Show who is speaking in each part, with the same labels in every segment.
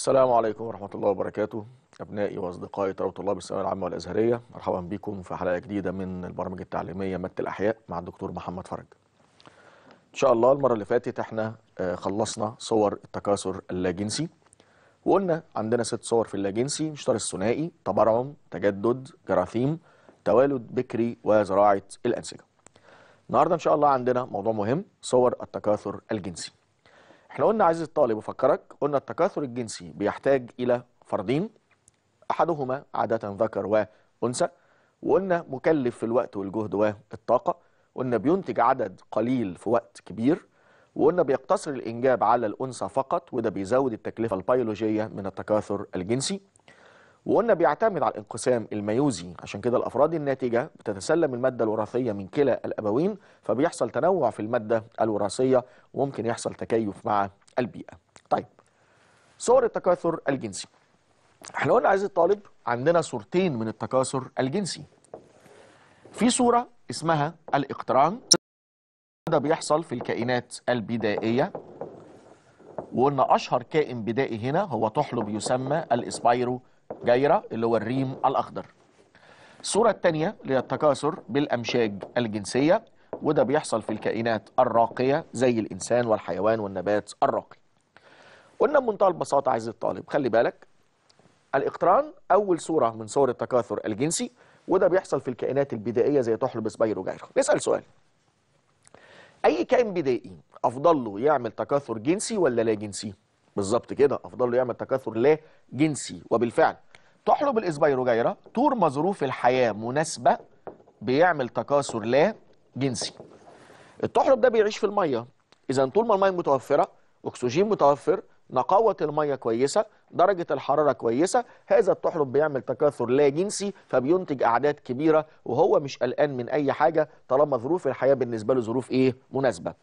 Speaker 1: السلام عليكم ورحمة الله وبركاته أبنائي وأصدقائي طلبة طلاب الثانوية العامة والأزهرية مرحبا بكم في حلقة جديدة من البرامج التعليمية مادة الأحياء مع الدكتور محمد فرج إن شاء الله المرة اللي فاتت احنا آه، خلصنا صور التكاثر اللاجنسي وقلنا عندنا ست صور في اللاجنسي مشتر الثنائي تبرعم تجدد جراثيم توالد بكري وزراعة الأنسجة النهاردة إن شاء الله عندنا موضوع مهم صور التكاثر الجنسي احنا قلنا عزيزي الطالب افكرك قلنا التكاثر الجنسي بيحتاج الى فردين احدهما عاده ذكر وانثى وقلنا مكلف في الوقت والجهد والطاقه قلنا بينتج عدد قليل في وقت كبير وقلنا بيقتصر الانجاب على الانثى فقط وده بيزود التكلفه البيولوجيه من التكاثر الجنسي وقلنا بيعتمد على الانقسام الميوزي عشان كده الافراد الناتجه بتتسلم الماده الوراثيه من كلا الابوين فبيحصل تنوع في الماده الوراثيه وممكن يحصل تكيف مع البيئه. طيب صور التكاثر الجنسي. احنا قلنا عايز الطالب عندنا صورتين من التكاثر الجنسي. في صوره اسمها الاقتران ده بيحصل في الكائنات البدائيه وقلنا اشهر كائن بدائي هنا هو طحلب يسمى الاسبايرو جايره اللي هو الريم الأخضر الصورة الثانية للتكاثر بالأمشاج الجنسية وده بيحصل في الكائنات الراقية زي الإنسان والحيوان والنبات الراقي قلنا بمنتهى البساطة عايز الطالب خلي بالك الاقتران أول صورة من صور التكاثر الجنسي وده بيحصل في الكائنات البدائية زي تحلبس بيروجيرا نسأل سؤال أي كائن بدائي أفضل له يعمل تكاثر جنسي ولا لا جنسي؟ بالظبط كده افضل له يعمل تكاثر لا جنسي وبالفعل تحلب الاسبيروجايره طول ما ظروف الحياه مناسبه بيعمل تكاثر لا جنسي التحلب ده بيعيش في الميه اذا طول ما الميه متوفره اكسجين متوفر نقاوه الميه كويسه درجه الحراره كويسه هذا الطحلب بيعمل تكاثر لا جنسي فبينتج اعداد كبيره وهو مش قلقان من اي حاجه طالما ظروف الحياه بالنسبه له ظروف ايه مناسبه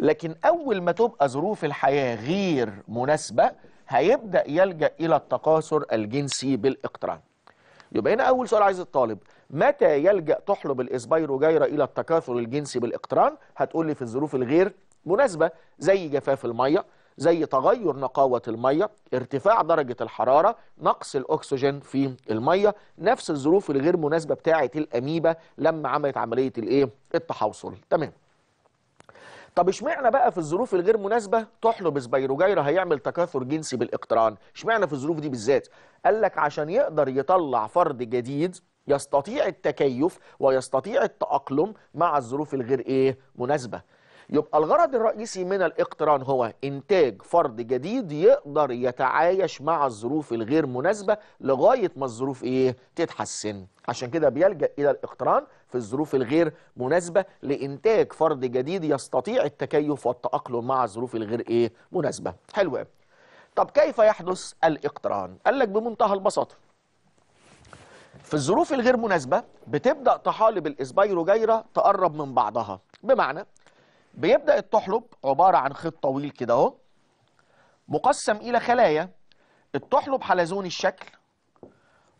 Speaker 1: لكن اول ما تبقى ظروف الحياه غير مناسبه هيبدا يلجا الى التكاثر الجنسي بالاقتران يبقى هنا اول سؤال عايز الطالب متى يلجا تحلب الاسبيروجيرا الى التكاثر الجنسي بالاقتران هتقول لي في الظروف الغير مناسبه زي جفاف الميه زي تغير نقاوة المية ارتفاع درجة الحرارة نقص الأكسجين في المية نفس الظروف الغير مناسبة بتاعة الأميبا لما عملت عملية الايه التحوصل تمام طب اشمعنى بقى في الظروف الغير مناسبه تحلب سبيروجايرا هيعمل تكاثر جنسي بالاقتران اشمعنى في الظروف دي بالذات قال لك عشان يقدر يطلع فرد جديد يستطيع التكيف ويستطيع التاقلم مع الظروف الغير ايه مناسبه يبقى الغرض الرئيسي من الاقتران هو إنتاج فرد جديد يقدر يتعايش مع الظروف الغير مناسبة لغاية ما الظروف إيه تتحسن عشان كده بيلجأ إلى الاقتران في الظروف الغير مناسبة لإنتاج فرد جديد يستطيع التكيف والتأقلم مع الظروف الغير إيه مناسبة حلو طب كيف يحدث الاقتران قال لك بمنتهى البساطة في الظروف الغير مناسبة بتبدأ طحالب الإسبيروجيرة تقرب من بعضها بمعنى بيبدا التحلب عباره عن خيط طويل كده اهو مقسم الى خلايا التحلب حلزوني الشكل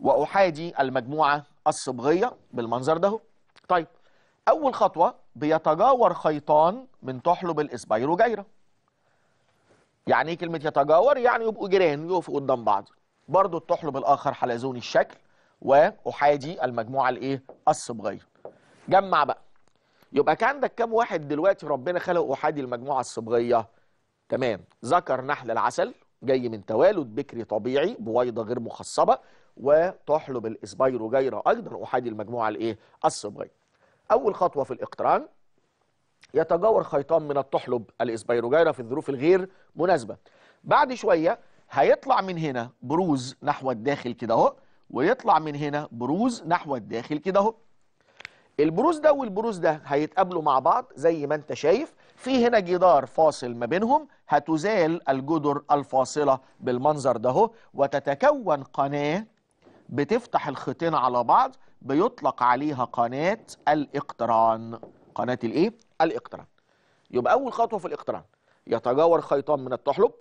Speaker 1: واحادي المجموعه الصبغيه بالمنظر ده طيب اول خطوه بيتجاور خيطان من تحلب الاسبيروجيرا يعني ايه كلمه يتجاور يعني يبقوا جيران يقفوا قدام بعض برضو التحلب الاخر حلزوني الشكل واحادي المجموعه الايه الصبغيه جمع بقى يبقى كان عندك كام واحد دلوقتي ربنا خلق احادي المجموعه الصبغيه تمام ذكر نحل العسل جاي من توالد بكري طبيعي بويضه غير مخصبه وتحلب الاسبيروجيرا ايضا احادي المجموعه الايه الصبغيه اول خطوه في الاقتران يتجاور خيطان من التحلب الاسبيروجيرا في الظروف الغير مناسبه بعد شويه هيطلع من هنا بروز نحو الداخل كده اهو ويطلع من هنا بروز نحو الداخل كده اهو البروز ده والبروز ده هيتقابلوا مع بعض زي ما انت شايف في هنا جدار فاصل ما بينهم هتزال الجدر الفاصلة بالمنظر ده وتتكون قناة بتفتح الخيطين على بعض بيطلق عليها قناة الاقتران قناة الايه؟ الاقتران يبقى أول خطوة في الاقتران يتجاور خيطان من التحلب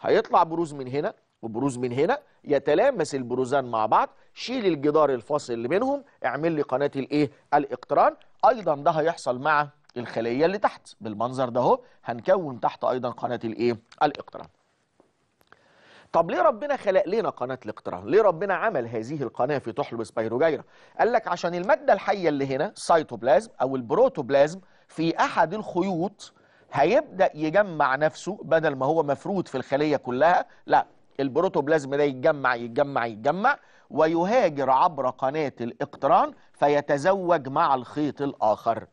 Speaker 1: هيطلع بروز من هنا وبروز من هنا يتلامس البروزان مع بعض شيل الجدار الفاصل اللي بينهم اعمل لي قناه الايه الاقتران ايضا ده هيحصل مع الخليه اللي تحت بالمنظر ده اهو هنكون تحت ايضا قناه الايه الاقتران طب ليه ربنا خلق لنا قناة الاقتران؟ ليه ربنا عمل هذه القناة في طحلب سبايروجايرا قال لك عشان المادة الحية اللي هنا سايتوبلازم أو البروتوبلازم في أحد الخيوط هيبدأ يجمع نفسه بدل ما هو مفروض في الخلية كلها لا البروتوبلازم ده يتجمع يتجمع يتجمع ويهاجر عبر قناة الاقتران فيتزوج مع الخيط الآخر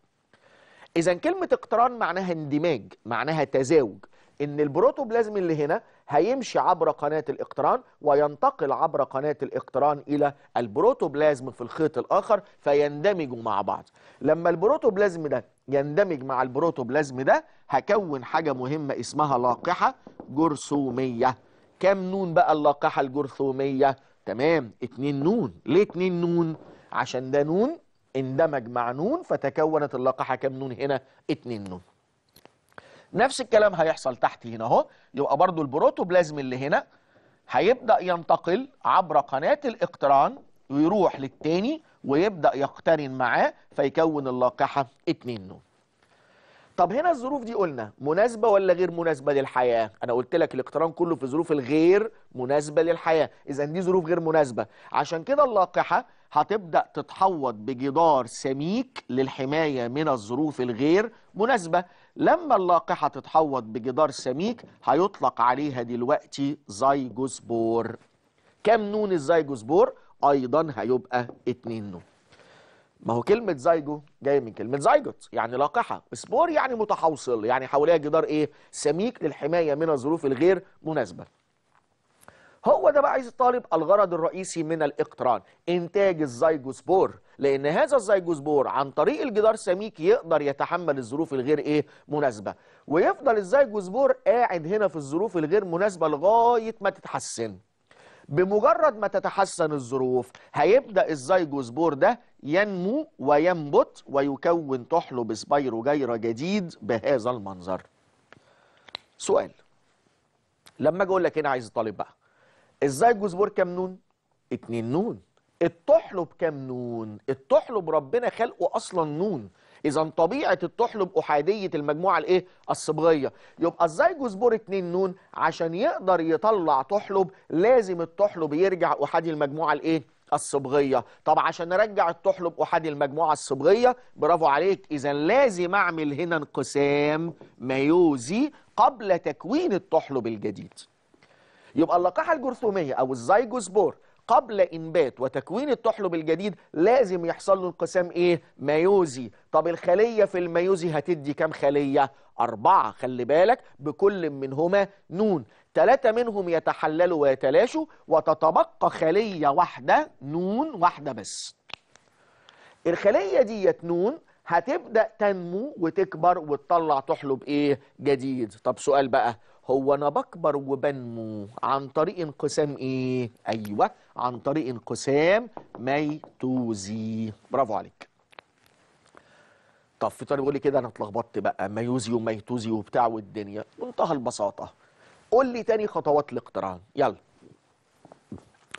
Speaker 1: إذا كلمة اقتران معناها اندماج معناها تزاوج إن البروتوبلازم اللي هنا هيمشي عبر قناة الاقتران وينتقل عبر قناة الاقتران إلى البروتوبلازم في الخيط الآخر فيندمجوا مع بعض لما البروتوبلازم ده يندمج مع البروتوبلازم ده هكون حاجة مهمة اسمها لاقحة جرثومية كام نون بقى اللاقحة الجرثومية تمام اتنين نون ليه اتنين نون عشان ده نون اندمج مع نون فتكونت اللاقحة كام نون هنا اتنين نون نفس الكلام هيحصل تحت هنا اهو يبقى برضو البروتوبلازم اللي هنا هيبدأ ينتقل عبر قناة الاقتران ويروح للتاني ويبدأ يقترن معاه فيكون اللاقحة اتنين نون طب هنا الظروف دي قلنا مناسبه ولا غير مناسبه للحياه انا قلت لك الاقتران كله في ظروف الغير مناسبه للحياه اذا دي ظروف غير مناسبه عشان كده اللاقحه هتبدا تتحوط بجدار سميك للحمايه من الظروف الغير مناسبه لما اللاقحه تتحوط بجدار سميك هيطلق عليها دلوقتي زيجوسبور كم نون الزيجوسبور ايضا هيبقى اتنين نون ما هو كلمة زايجو جاية من كلمة زايجوت يعني لاقحة سبور يعني متحوصل يعني حواليها جدار ايه سميك للحماية من الظروف الغير مناسبة هو ده بقى عايز الطالب الغرض الرئيسي من الاقتران انتاج الزيجوسبور لان هذا الزيجوسبور عن طريق الجدار سميك يقدر يتحمل الظروف الغير ايه مناسبه ويفضل الزيجوسبور قاعد هنا في الظروف الغير مناسبه لغايه ما تتحسن بمجرد ما تتحسن الظروف هيبدأ الزيجوسبور ده ينمو وينبت ويكون تحلب سبايروجيرا جديد بهذا المنظر سؤال لما اجي اقول لك هنا عايز الطالب بقى الزيجوسبور كام نون اتنين نون التحلب كام نون التحلب ربنا خلقه اصلا نون اذا طبيعه الطحلب احاديه المجموعه الايه الصبغيه يبقى الزيجوسبور 2 نون عشان يقدر يطلع طحلب لازم الطحلب يرجع احادي المجموعه الايه الصبغيه طب عشان نرجع الطحلب احادي المجموعه الصبغيه برافو عليك اذا لازم اعمل هنا انقسام ميوزي قبل تكوين الطحلب الجديد يبقى اللقاحه الجرثوميه او الزيجوسبور قبل إنبات وتكوين الطحلب الجديد لازم يحصل له انقسام إيه؟ ميوزي طب الخلية في الميوزي هتدي كام خلية؟ أربعة خلي بالك بكل منهما نون ثلاثة منهم يتحللوا ويتلاشوا وتتبقى خلية واحدة نون واحدة بس الخلية ديت نون هتبدأ تنمو وتكبر وتطلع تحلب إيه؟ جديد طب سؤال بقى هو انا بكبر وبنمو عن طريق انقسام ايه ايوه عن طريق انقسام ميتوزي برافو عليك طب في طريق يقول لي كده انا اتلخبطت بقى ميوزي وميتوزي وبتاع والدنيا منتهى البساطه قول لي تاني خطوات الاقتران يلا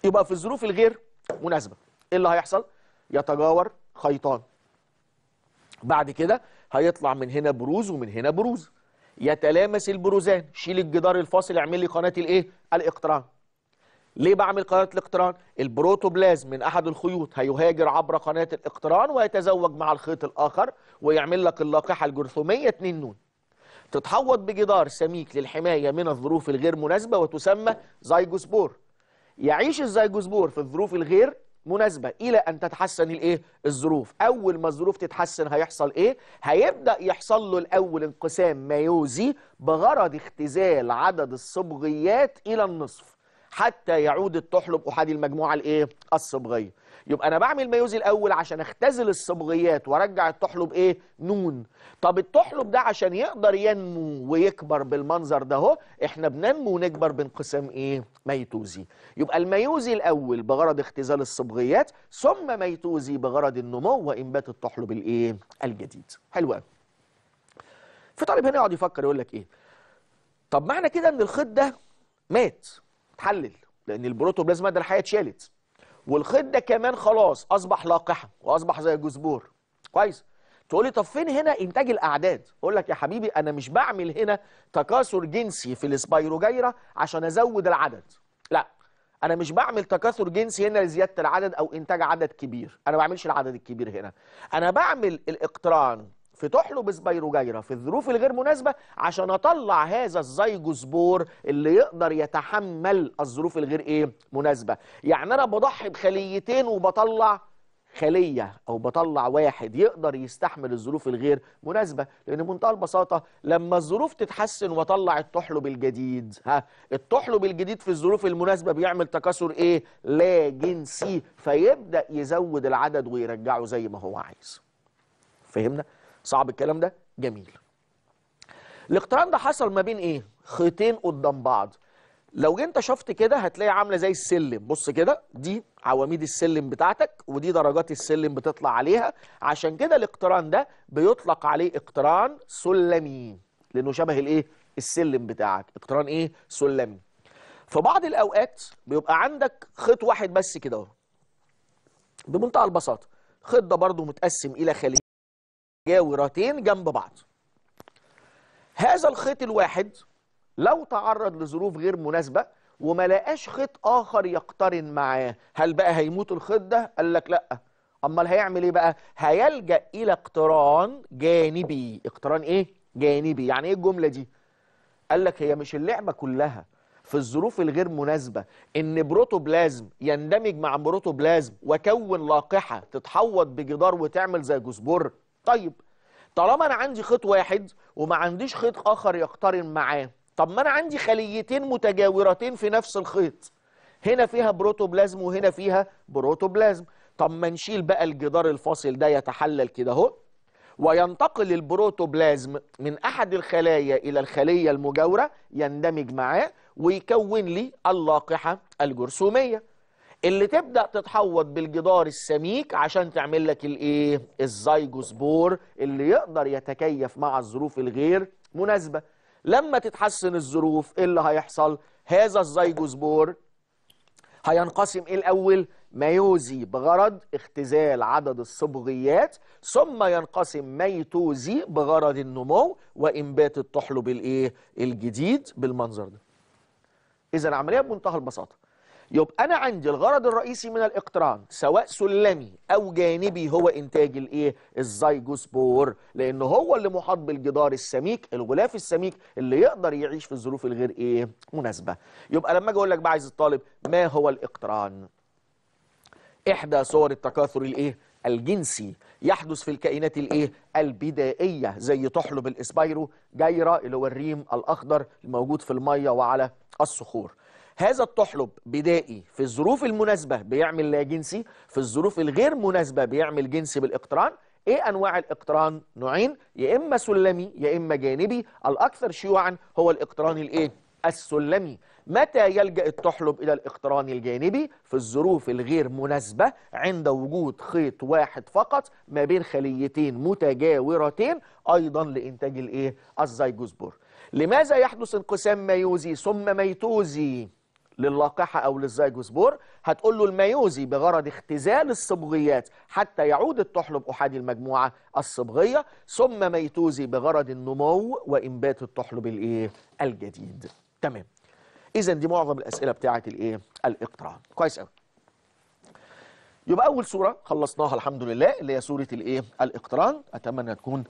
Speaker 1: يبقى في الظروف الغير مناسبه ايه اللي هيحصل يتجاور خيطان بعد كده هيطلع من هنا بروز ومن هنا بروز يتلامس البروزان شيل الجدار الفاصل اعمل لي قناه الايه الاقتران ليه بعمل قناه الاقتران البروتوبلازم من احد الخيوط هيهاجر عبر قناه الاقتران ويتزوج مع الخيط الاخر ويعمل لك اللاقحه الجرثوميه 2 نون تتحوط بجدار سميك للحمايه من الظروف الغير مناسبه وتسمى زيجوسبور يعيش الزيجوسبور في الظروف الغير مناسبة إلى أن تتحسن الإيه؟ الظروف أول ما الظروف تتحسن هيحصل إيه؟ هيبدأ يحصل له الأول انقسام ميوزي بغرض اختزال عدد الصبغيات إلى النصف حتى يعود الطحلب احادي المجموعة الإيه؟ الصبغية يبقى انا بعمل مايوز الاول عشان اختزل الصبغيات وارجع الطحلب ايه نون طب الطحلب ده عشان يقدر ينمو ويكبر بالمنظر ده اهو احنا بننمو ونكبر بانقسام ايه ميتوزي يبقى الميوزي الاول بغرض اختزال الصبغيات ثم ميتوزي بغرض النمو وانبات الطحلب الايه الجديد حلو قوي في طالب هنا يقعد يفكر يقول لك ايه طب معنى كده ان الخيط ده مات اتحلل لان البروتوبلازما ده الحياه اتشالت والخيط ده كمان خلاص اصبح لاقحا واصبح زي الجزبور كويس تقول لي طب فين هنا انتاج الاعداد اقول لك يا حبيبي انا مش بعمل هنا تكاثر جنسي في السبايروجيرا عشان ازود العدد لا انا مش بعمل تكاثر جنسي هنا لزياده العدد او انتاج عدد كبير انا ما بعملش العدد الكبير هنا انا بعمل الاقتران في تحلب سبيروجيرا في الظروف الغير مناسبة عشان أطلع هذا الزيجوسبور اللي يقدر يتحمل الظروف الغير إيه مناسبة يعني أنا بضحي بخليتين وبطلع خلية أو بطلع واحد يقدر يستحمل الظروف الغير مناسبة لأن بمنتهى البساطة لما الظروف تتحسن وطلع التحلب الجديد ها التحلب الجديد في الظروف المناسبة بيعمل تكاثر إيه لا جنسي فيبدأ يزود العدد ويرجعه زي ما هو عايز فهمنا صعب الكلام ده جميل الاقتران ده حصل ما بين ايه خيطين قدام بعض لو انت شفت كده هتلاقي عامله زي السلم بص كده دي عواميد السلم بتاعتك ودي درجات السلم بتطلع عليها عشان كده الاقتران ده بيطلق عليه اقتران سلمي لانه شبه الايه السلم بتاعك اقتران ايه سلمي في بعض الاوقات بيبقى عندك خيط واحد بس كده اهو بمنتهى البساطه خيط ده برضه متقسم الى خليج جاورتين جنب بعض هذا الخيط الواحد لو تعرض لظروف غير مناسبة وما لقاش خيط آخر يقترن معاه هل بقى هيموت الخيط ده؟ قال لك لأ أمال هيعمل إيه بقى؟ هيلجأ إلى اقتران جانبي اقتران إيه؟ جانبي يعني إيه الجملة دي؟ قال لك هي مش اللعبة كلها في الظروف الغير مناسبة إن بروتوبلازم يندمج مع بروتوبلازم وكون لاقحة تتحوط بجدار وتعمل زي جزبر طيب طالما انا عندي خيط واحد وما عنديش خيط اخر يقترن معاه طب ما انا عندي خليتين متجاورتين في نفس الخيط هنا فيها بروتوبلازم وهنا فيها بروتوبلازم طب ما نشيل بقى الجدار الفاصل ده يتحلل كده اهو وينتقل البروتوبلازم من احد الخلايا الى الخليه المجاوره يندمج معاه ويكون لي اللاقحه الجرثوميه اللي تبدا تتحوط بالجدار السميك عشان تعمل لك الايه الزيجوسبور اللي يقدر يتكيف مع الظروف الغير مناسبه لما تتحسن الظروف ايه اللي هيحصل هذا الزيجوسبور هينقسم ايه الاول ميوزي بغرض اختزال عدد الصبغيات ثم ينقسم ميتوزي بغرض النمو وانبات الطحلب الايه الجديد بالمنظر ده اذا عمليه بمنتهى البساطه يبقى انا عندي الغرض الرئيسي من الاقتران سواء سلمي او جانبي هو انتاج الايه الزيجوسبور لان هو اللي محاط بالجدار السميك الغلاف السميك اللي يقدر يعيش في الظروف الغير ايه مناسبه يبقى لما اجي اقول لك بقى عايز الطالب ما هو الاقتران احدى صور التكاثر الايه الجنسي يحدث في الكائنات الايه البدائيه زي طحلب الاسبايرو جايرا اللي هو الريم الاخضر الموجود في الميه وعلى الصخور هذا الطحلب بدائي في الظروف المناسبة بيعمل لا جنسي في الظروف الغير مناسبة بيعمل جنسي بالاقتران ايه انواع الاقتران نوعين يا اما سلمي يا اما جانبي الاكثر شيوعا هو الاقتران الايه السلمي متى يلجأ الطحلب إلى الاقتران الجانبي في الظروف الغير مناسبة عند وجود خيط واحد فقط ما بين خليتين متجاورتين أيضا لإنتاج الإيه؟ الزيجوسبور لماذا يحدث انقسام ميوزي ثم ميتوزي؟ للاقحة أو للزيجوسبور هتقول له الميوزي بغرض اختزال الصبغيات حتى يعود الطحلب أحادي المجموعة الصبغية ثم ميتوزي بغرض النمو وإنبات الطحلب الإيه؟ الجديد تمام إذا دي معظم الأسئلة بتاعة الإيه؟ الإقتران كويس أوي يبقى أول صورة خلصناها الحمد لله اللي هي صورة الإيه؟ الإقتران أتمنى تكون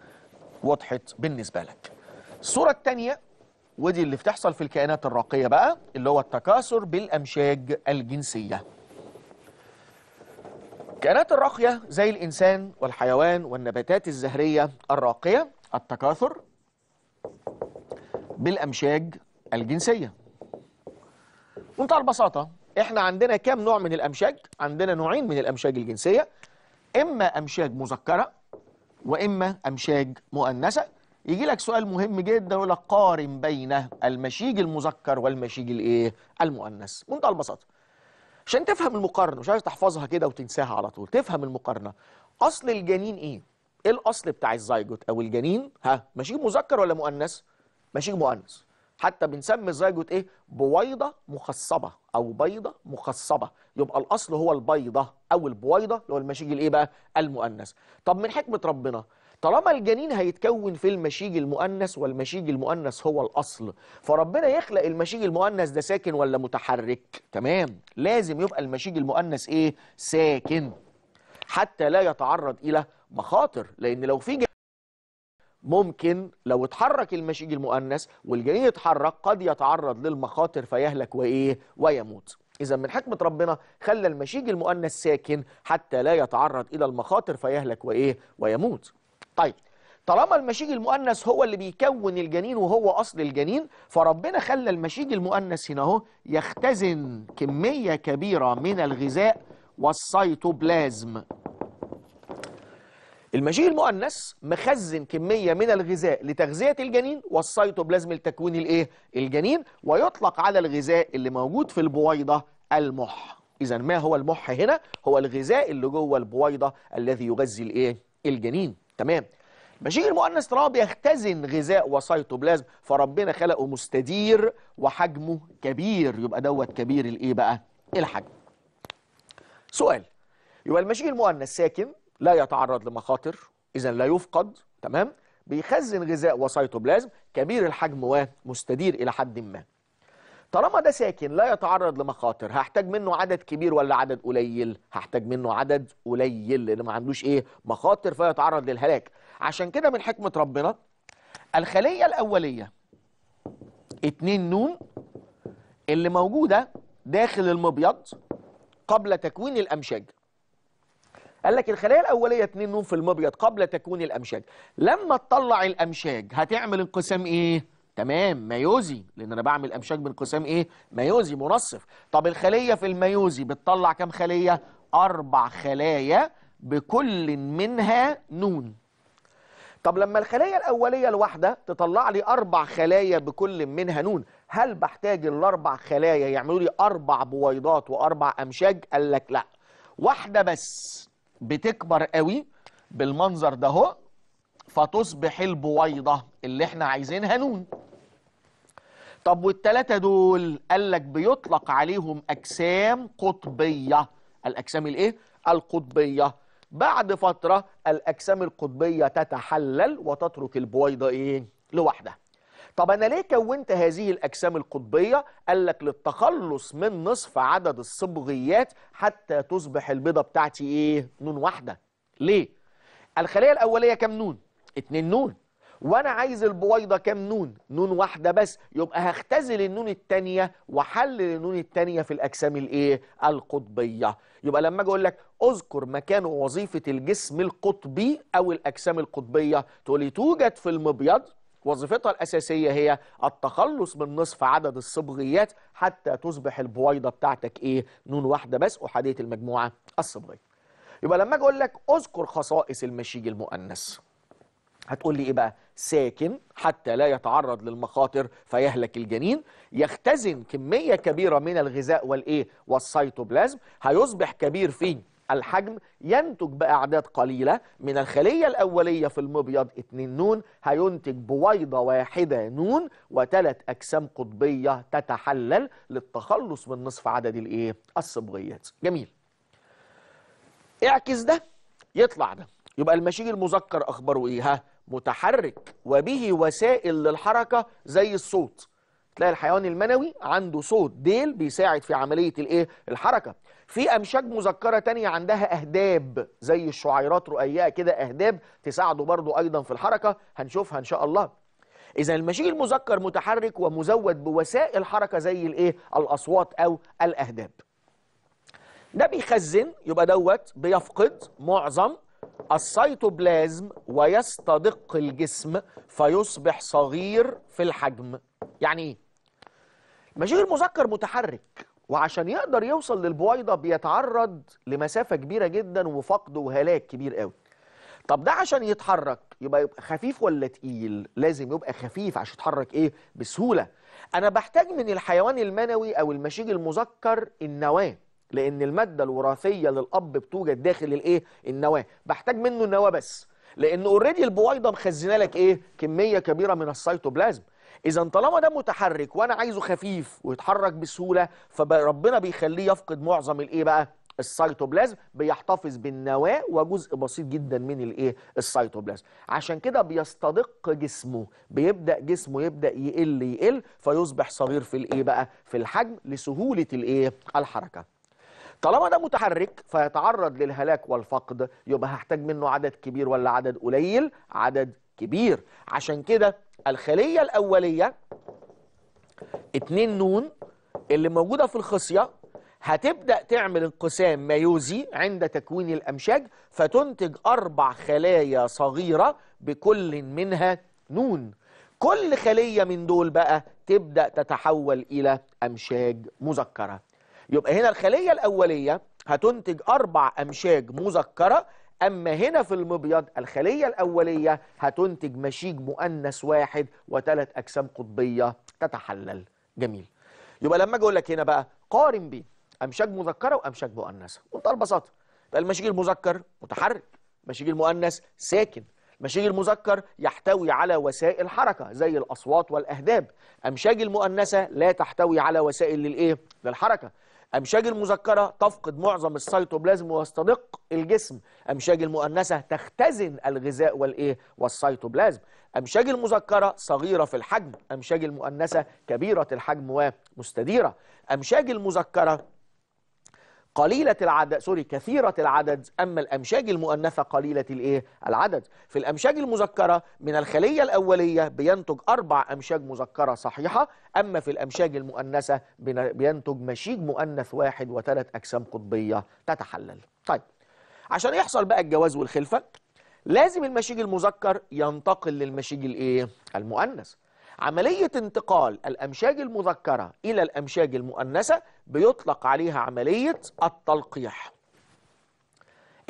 Speaker 1: وضحت بالنسبة لك الصورة الثانية ودي اللي بتحصل في الكائنات الراقية بقى اللي هو التكاثر بالأمشاج الجنسية الكائنات الراقية زي الإنسان والحيوان والنباتات الزهرية الراقية التكاثر بالأمشاج الجنسية منتهى البساطة احنا عندنا كام نوع من الأمشاج عندنا نوعين من الأمشاج الجنسية إما أمشاج مذكرة وإما أمشاج مؤنثة يجي لك سؤال مهم جدا يقول لك قارن بين المشيج المذكر والمشيج الايه المؤنث منتهى البساطه عشان تفهم المقارنه مش عايز تحفظها كده وتنساها على طول تفهم المقارنه اصل الجنين ايه ايه الاصل بتاع الزيجوت او الجنين ها مشيج مذكر ولا مؤنث مشيج مؤنث حتى بنسمي الزيجوت ايه بويضه مخصبه او بيضه مخصبه يبقى الاصل هو البيضه او البويضه اللي هو المشيج الايه بقى المؤنث طب من حكمه ربنا طالما الجنين هيتكون في المشيج المؤنث والمشيج المؤنث هو الأصل فربنا يخلق المشيج المؤنث ده ساكن ولا متحرك تمام لازم يبقى المشيج المؤنث إيه ساكن حتى لا يتعرض إلى مخاطر لأن لو في جنين ممكن لو اتحرك المشيج المؤنث والجنين اتحرك قد يتعرض للمخاطر فيهلك وإيه ويموت إذا من حكمة ربنا خلى المشيج المؤنث ساكن حتى لا يتعرض إلى المخاطر فيهلك وإيه ويموت طيب طالما المشيج المؤنث هو اللي بيكون الجنين وهو أصل الجنين فربنا خلى المشيج المؤنث هنا اهو يختزن كمية كبيرة من الغذاء والسيتوبلازم المشيج المؤنث مخزن كمية من الغذاء لتغذية الجنين والسيتوبلازم لتكوين الايه الجنين ويطلق على الغذاء اللي موجود في البويضة المح إذا ما هو المح هنا هو الغذاء اللي جوه البويضة الذي يغذي الايه الجنين تمام المشيك المؤنث ترى بيختزن غذاء وسيتوبلازم فربنا خلقه مستدير وحجمه كبير يبقى دوت كبير الايه بقى؟ الحجم. سؤال يبقى المشيك المؤنث ساكن لا يتعرض لمخاطر اذا لا يفقد تمام؟ بيخزن غذاء وسيتوبلازم كبير الحجم ومستدير الى حد ما. طالما ده ساكن لا يتعرض لمخاطر هحتاج منه عدد كبير ولا عدد قليل هحتاج منه عدد قليل لان ما عندوش ايه مخاطر فيتعرض للهلاك عشان كده من حكمه ربنا الخليه الاوليه اتنين نون اللي موجوده داخل المبيض قبل تكوين الامشاج قال لك الخلايا الاوليه اتنين نون في المبيض قبل تكوين الامشاج لما تطلع الامشاج هتعمل انقسام ايه تمام مايوزي لان انا بعمل امشاج بانقسام ايه مايوزي منصف طب الخليه في المايوزي بتطلع كام خليه اربع خلايا بكل منها نون طب لما الخلايا الاوليه الواحده تطلع لي اربع خلايا بكل منها نون هل بحتاج الاربع خلايا يعملوا لي اربع بويضات واربع امشاج قال لك لا واحده بس بتكبر قوي بالمنظر ده هو فتصبح البويضة اللي احنا عايزينها نون طب والتلاتة دول قال لك بيطلق عليهم أجسام قطبية الأجسام الإيه؟ القطبية بعد فترة الأجسام القطبية تتحلل وتترك البويضة إيه؟ لوحدها طب أنا ليه كونت هذه الأجسام القطبية؟ قال لك للتخلص من نصف عدد الصبغيات حتى تصبح البيضة بتاعتي إيه؟ نون واحدة ليه؟ الخلية الأولية كام نون؟ اتنين نون وانا عايز البويضة كام نون نون واحدة بس يبقى هختزل النون التانية وحلل النون التانية في الاجسام الايه القطبية يبقى لما اجي اقول لك اذكر مكان وظيفة الجسم القطبي او الاجسام القطبية تقول لي توجد في المبيض وظيفتها الأساسية هي التخلص من نصف عدد الصبغيات حتى تصبح البويضة بتاعتك إيه نون واحدة بس أحادية المجموعة الصبغية يبقى لما أجي أقول لك أذكر خصائص المشيج المؤنث هتقول لي ايه بقى ساكن حتى لا يتعرض للمخاطر فيهلك الجنين يختزن كميه كبيره من الغذاء والايه والسيتوبلازم هيصبح كبير في الحجم ينتج باعداد قليله من الخليه الاوليه في المبيض 2 نون هينتج بويضه واحده نون وثلاث اجسام قطبيه تتحلل للتخلص من نصف عدد الايه الصبغيات جميل اعكس ده يطلع ده يبقى المشيج المذكر اخباره ايه ها متحرك وبه وسائل للحركة زي الصوت تلاقي الحيوان المنوي عنده صوت ديل بيساعد في عملية الايه الحركة في أمشاج مذكرة تانية عندها أهداب زي الشعيرات رؤية كده أهداب تساعده برضو أيضا في الحركة هنشوفها إن شاء الله إذا المشيء المذكر متحرك ومزود بوسائل حركة زي الإيه الأصوات أو الأهداب ده بيخزن يبقى دوت بيفقد معظم السيتوبلازم ويستدق الجسم فيصبح صغير في الحجم يعني ايه المشيخ المذكر متحرك وعشان يقدر يوصل للبويضة بيتعرض لمسافة كبيرة جدا وفقد وهلاك كبير قوي طب ده عشان يتحرك يبقى يبقى خفيف ولا تقيل لازم يبقى خفيف عشان يتحرك ايه بسهولة انا بحتاج من الحيوان المنوي او المشيج المذكر النواة لان الماده الوراثيه للاب بتوجد داخل الايه النواه بحتاج منه النواه بس لان اوريدي البويضه مخزنه لك ايه كميه كبيره من السيتوبلازم اذا طالما ده متحرك وانا عايزه خفيف ويتحرك بسهوله فربنا بيخليه يفقد معظم الايه بقى السيتوبلازم بيحتفظ بالنواه وجزء بسيط جدا من الايه السيتوبلازم عشان كده بيستدق جسمه بيبدا جسمه يبدا يقل يقل فيصبح صغير في الايه بقى في الحجم لسهوله الايه الحركه طالما ده متحرك فيتعرض للهلاك والفقد يبقى هحتاج منه عدد كبير ولا عدد قليل عدد كبير عشان كده الخلية الأولية اتنين نون اللي موجودة في الخصية هتبدأ تعمل انقسام ميوزي عند تكوين الأمشاج فتنتج أربع خلايا صغيرة بكل منها نون كل خلية من دول بقى تبدأ تتحول إلى أمشاج مذكرة يبقى هنا الخلية الأولية هتنتج أربع أمشاج مذكرة أما هنا في المبيض الخلية الأولية هتنتج مشيج مؤنث واحد وثلاث أجسام قطبية تتحلل جميل يبقى لما أجي أقول لك هنا بقى قارن بين أمشاج مذكرة وأمشاج مؤنثة بمنتهى البساطة المشيج المذكر متحرك المشيج المؤنث ساكن المشيج المذكر يحتوي على وسائل حركة زي الأصوات والأهداب أمشاج المؤنثة لا تحتوي على وسائل للإيه؟ للحركة أمشاج المذكرة تفقد معظم السيتوبلازم ويستدق الجسم أمشاج المؤنثة تختزن الغذاء والإيه والسيتوبلازم أمشاج المذكرة صغيرة في الحجم أمشاج المؤنثة كبيرة الحجم ومستديرة أمشاج المذكرة قليلة العدد سوري كثيرة العدد أما الأمشاج المؤنثة قليلة الإيه العدد في الأمشاج المذكرة من الخلية الأولية بينتج أربع أمشاج مذكرة صحيحة أما في الأمشاج المؤنثة بينتج مشيج مؤنث واحد وثلاث أجسام قطبية تتحلل طيب عشان يحصل بقى الجواز والخلفة لازم المشيج المذكر ينتقل للمشيج الإيه المؤنث عملية انتقال الأمشاج المذكرة إلى الأمشاج المؤنثة بيطلق عليها عملية التلقيح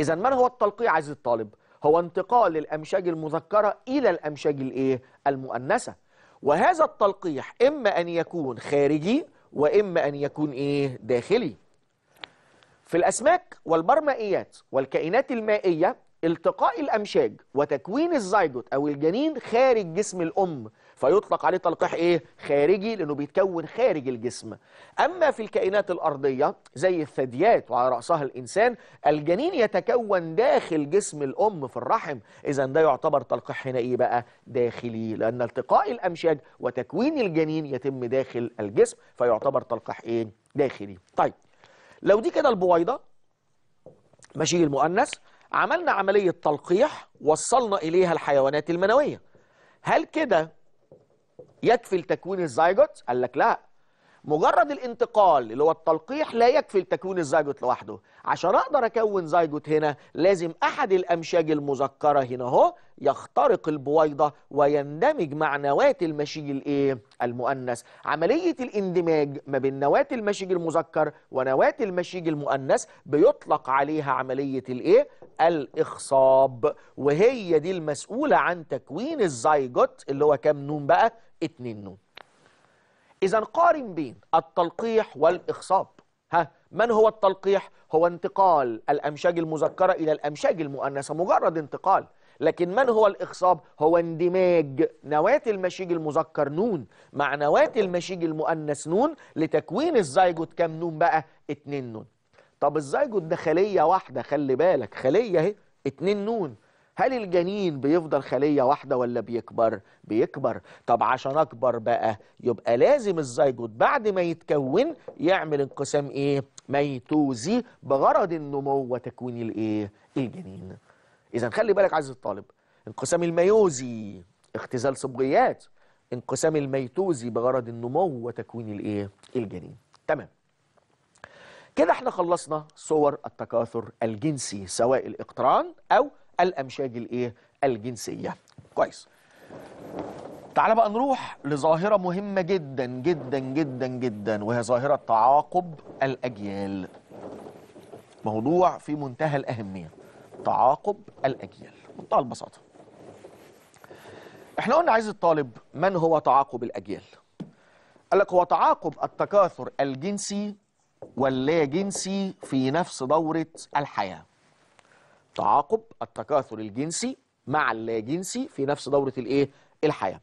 Speaker 1: إذا من هو التلقيح عزيزي الطالب؟ هو انتقال الأمشاج المذكرة إلى الأمشاج الإيه؟ المؤنثة وهذا التلقيح إما أن يكون خارجي وإما أن يكون إيه؟ داخلي في الأسماك والبرمائيات والكائنات المائية التقاء الأمشاج وتكوين الزيجوت أو الجنين خارج جسم الأم فيطلق عليه تلقيح ايه خارجي لانه بيتكون خارج الجسم اما في الكائنات الارضيه زي الثدييات وعلى راسها الانسان الجنين يتكون داخل جسم الام في الرحم اذا ده يعتبر تلقيح هنا ايه بقى داخلي لان التقاء الامشاج وتكوين الجنين يتم داخل الجسم فيعتبر تلقيح ايه داخلي طيب لو دي كده البويضه ماشي المؤنث عملنا عمليه تلقيح وصلنا اليها الحيوانات المنويه هل كده يكفي لتكوين الزيجوت قال لك لا مجرد الانتقال اللي هو التلقيح لا يكفي لتكوين الزيجوت لوحده عشان اقدر اكون زيجوت هنا لازم احد الامشاج المذكره هنا اهو يخترق البويضه ويندمج مع نواه المشيج الايه المؤنث عمليه الاندماج ما بين نواه المشيج المذكر ونواه المشيج المؤنث بيطلق عليها عمليه الايه الاخصاب وهي دي المسؤوله عن تكوين الزيجوت اللي هو كام نون بقى اتنين نون إذا قارن بين التلقيح والإخصاب ها من هو التلقيح؟ هو انتقال الأمشاج المذكرة إلى الأمشاج المؤنثة مجرد انتقال لكن من هو الإخصاب؟ هو اندماج نواة المشيج المذكر نون مع نواة المشيج المؤنث نون لتكوين الزيجوت كام نون بقى؟ اتنين نون طب الزيجوت ده خلية واحدة خلي بالك خلية اهي اتنين نون هل الجنين بيفضل خلية واحدة ولا بيكبر؟ بيكبر طب عشان أكبر بقى يبقى لازم الزيجوت بعد ما يتكون يعمل انقسام إيه؟ ميتوزي بغرض النمو وتكوين الإيه؟ الجنين إذا خلي بالك عزيزي الطالب انقسام الميوزي اختزال صبغيات انقسام الميتوزي بغرض النمو وتكوين الإيه؟ الجنين تمام كده احنا خلصنا صور التكاثر الجنسي سواء الاقتران أو الامشاج الايه الجنسيه كويس تعال بقى نروح لظاهره مهمه جدا جدا جدا جدا وهي ظاهره تعاقب الاجيال موضوع في منتهى الاهميه تعاقب الاجيال منتهى البساطه احنا قلنا عايز الطالب من هو تعاقب الاجيال قال لك هو تعاقب التكاثر الجنسي واللا جنسي في نفس دوره الحياه تعاقب التكاثر الجنسي مع اللاجنسي في نفس دوره الايه الحياه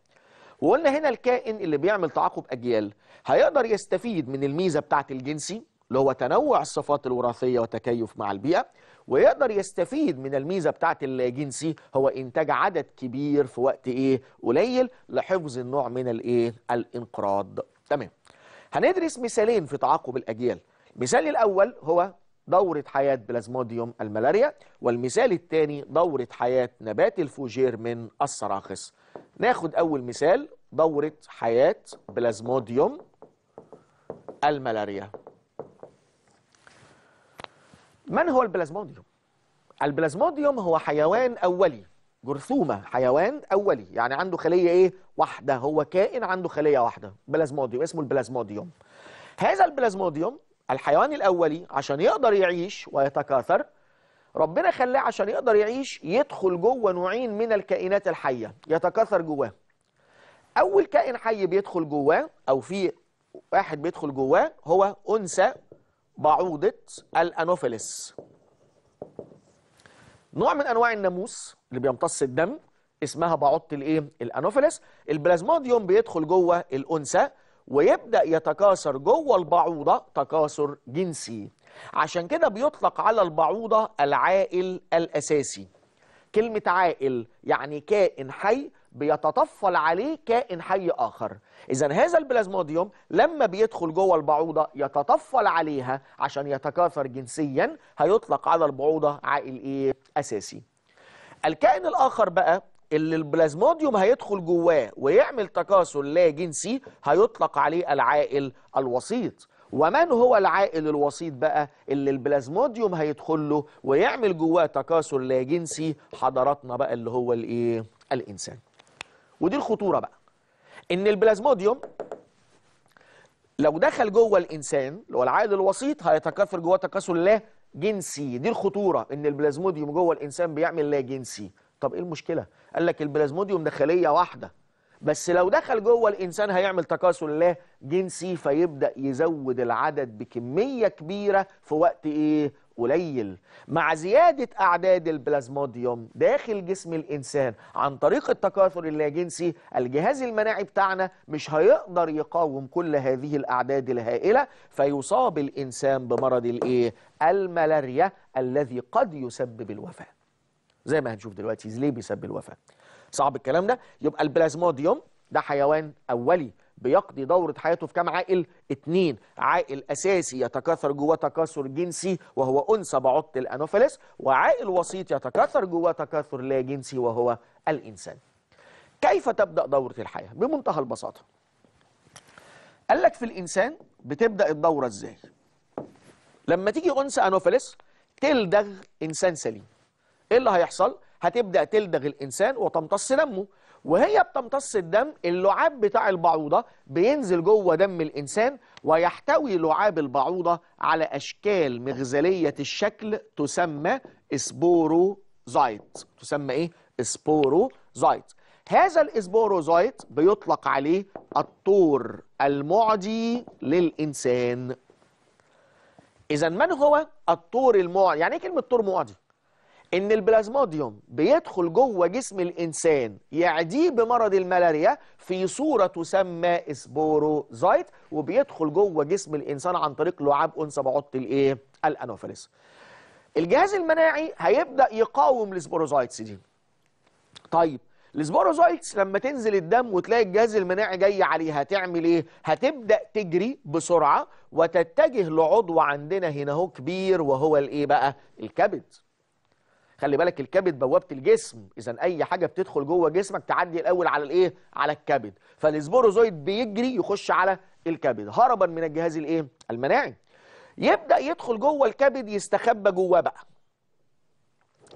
Speaker 1: وقلنا هنا الكائن اللي بيعمل تعاقب اجيال هيقدر يستفيد من الميزه بتاعه الجنسي اللي هو تنوع الصفات الوراثيه وتكيف مع البيئه ويقدر يستفيد من الميزه بتاعه اللاجنسي هو انتاج عدد كبير في وقت ايه قليل لحفظ النوع من الايه الانقراض تمام هندرس مثالين في تعاقب الاجيال المثال الاول هو دورة حياة بلازموديوم الملاريا والمثال الثاني دورة حياة نبات الفوجير من السراخس ناخد أول مثال دورة حياة بلازموديوم الملاريا من هو البلازموديوم؟ البلازموديوم هو حيوان أولي جرثومة حيوان أولي يعني عنده خلية إيه؟ واحدة هو كائن عنده خلية واحدة بلازموديوم اسمه البلازموديوم هذا البلازموديوم الحيوان الأولي عشان يقدر يعيش ويتكاثر ربنا خلاه عشان يقدر يعيش يدخل جوه نوعين من الكائنات الحية يتكاثر جواه أول كائن حي بيدخل جواه أو في واحد بيدخل جواه هو أنثى بعوضة الأنوفيلس نوع من أنواع الناموس اللي بيمتص الدم اسمها بعوضة الايه الانوفيلس البلازموديوم بيدخل جوه الانثى ويبدأ يتكاثر جوه البعوضة تكاثر جنسي عشان كده بيطلق على البعوضة العائل الأساسي كلمة عائل يعني كائن حي بيتطفل عليه كائن حي آخر إذا هذا البلازموديوم لما بيدخل جوه البعوضة يتطفل عليها عشان يتكاثر جنسيا هيطلق على البعوضة عائل إيه؟ أساسي الكائن الآخر بقى اللي البلازموديوم هيدخل جواه ويعمل تكاثر لا جنسي هيطلق عليه العائل الوسيط ومن هو العائل الوسيط بقى اللي البلازموديوم هيدخل له ويعمل جواه تكاثر لا جنسي حضراتنا بقى اللي هو الايه الانسان ودي الخطوره بقى ان البلازموديوم لو دخل جوه الانسان اللي هو العائل الوسيط هيتكاثر جواه تكاثر لا جنسي دي الخطوره ان البلازموديوم جوه الانسان بيعمل لا جنسي طب ايه المشكله قال لك البلازموديوم داخليه واحده بس لو دخل جوه الانسان هيعمل تكاثر لا جنسي فيبدا يزود العدد بكميه كبيره في وقت ايه قليل مع زياده اعداد البلازموديوم داخل جسم الانسان عن طريق التكاثر اللاجنسي الجهاز المناعي بتاعنا مش هيقدر يقاوم كل هذه الاعداد الهائله فيصاب الانسان بمرض الايه الملاريا الذي قد يسبب الوفاه زي ما هنشوف دلوقتي ليه بيسبب الوفاه صعب الكلام ده يبقى البلازموديوم ده حيوان اولي بيقضي دورة حياته في كام عائل؟ اتنين عائل أساسي يتكاثر جواه تكاثر جنسي وهو أنثى بعض الأنوفيلس وعائل وسيط يتكاثر جواه تكاثر لا جنسي وهو الإنسان كيف تبدأ دورة الحياة؟ بمنتهى البساطة قال لك في الإنسان بتبدأ الدورة إزاي؟ لما تيجي أنثى أنوفيلس تلدغ إنسان سليم ايه اللي هيحصل هتبدا تلدغ الانسان وتمتص دمه وهي بتمتص الدم اللعاب بتاع البعوضه بينزل جوه دم الانسان ويحتوي لعاب البعوضه على اشكال مغزليه الشكل تسمى سبوروزايت تسمى ايه سبوروزايت هذا الاسبوروزايت بيطلق عليه الطور المعدي للانسان اذا من هو الطور المعدي يعني ايه كلمه طور معدي ان البلازموديوم بيدخل جوه جسم الانسان يعديه بمرض الملاريا في صوره تسمى اسبوروزايت وبيدخل جوه جسم الانسان عن طريق لعاب انثى بعض الايه الانوفيلس الجهاز المناعي هيبدا يقاوم الاسبوروزايتس دي طيب السبوروزايتس لما تنزل الدم وتلاقي الجهاز المناعي جاي عليها هتعمل ايه؟ هتبدا تجري بسرعه وتتجه لعضو عندنا هنا اهو كبير وهو الايه بقى؟ الكبد. خلي بالك الكبد بوابه الجسم اذا اي حاجه بتدخل جوه جسمك تعدي الاول على الايه على الكبد فالسبوروزويد بيجري يخش على الكبد هربا من الجهاز الايه المناعي يبدا يدخل جوه الكبد يستخبى جواه بقى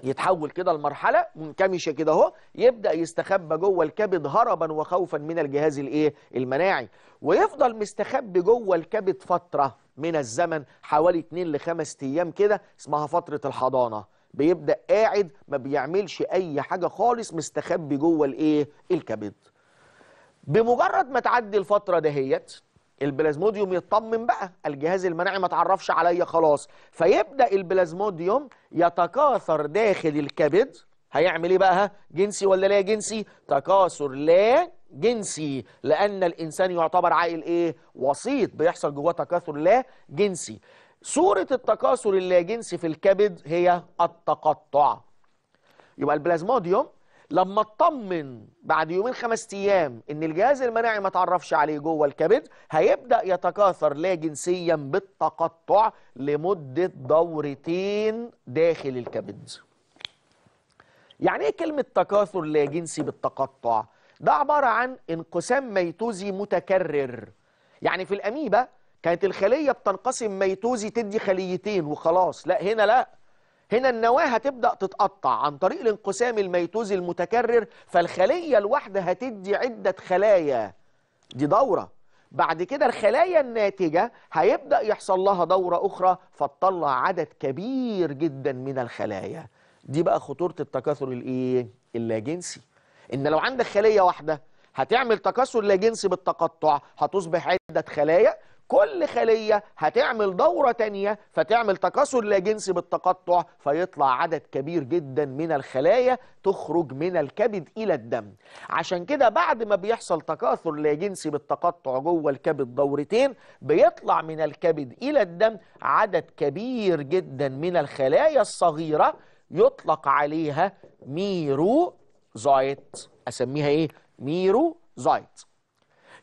Speaker 1: يتحول كده لمرحله منكمشه كده اهو يبدا يستخبى جوه الكبد هربا وخوفا من الجهاز الايه المناعي ويفضل مستخبي جوه الكبد فتره من الزمن حوالي 2 ل 5 ايام كده اسمها فتره الحضانه بيبدا قاعد ما بيعملش اي حاجه خالص مستخبي جوه الايه الكبد بمجرد ما تعدي الفتره دهيت البلازموديوم يطمن بقى الجهاز المناعي ما تعرفش عليا خلاص فيبدا البلازموديوم يتكاثر داخل الكبد هيعمل ايه بقى جنسي ولا لا جنسي تكاثر لا جنسي لان الانسان يعتبر عاقل ايه وسيط بيحصل جواه تكاثر لا جنسي صورة التكاثر اللاجنسي في الكبد هي التقطع يبقى البلازموديوم لما اطمن بعد يومين خمس ايام ان الجهاز المناعي ما تعرفش عليه جوه الكبد هيبدا يتكاثر لا جنسيا بالتقطع لمده دورتين داخل الكبد يعني ايه كلمه تكاثر لا جنسي بالتقطع ده عباره عن انقسام ميتوزي متكرر يعني في الاميبا كانت الخليه بتنقسم ميتوزي تدي خليتين وخلاص لا هنا لا هنا النواه هتبدا تتقطع عن طريق الانقسام الميتوزي المتكرر فالخليه الواحده هتدي عده خلايا دي دوره بعد كده الخلايا الناتجه هيبدا يحصل لها دوره اخرى فتطلع عدد كبير جدا من الخلايا دي بقى خطوره التكاثر الايه اللاجنسي ان لو عندك خليه واحده هتعمل تكاثر لاجنسي بالتقطع هتصبح عده خلايا كل خلية هتعمل دورة تانية فتعمل تكاثر لا جنسي بالتقطع فيطلع عدد كبير جدا من الخلايا تخرج من الكبد إلى الدم عشان كده بعد ما بيحصل تكاثر لا جنسي بالتقطع جوه الكبد دورتين بيطلع من الكبد إلى الدم عدد كبير جدا من الخلايا الصغيرة يطلق عليها ميرو زايت أسميها إيه؟ ميرو زايت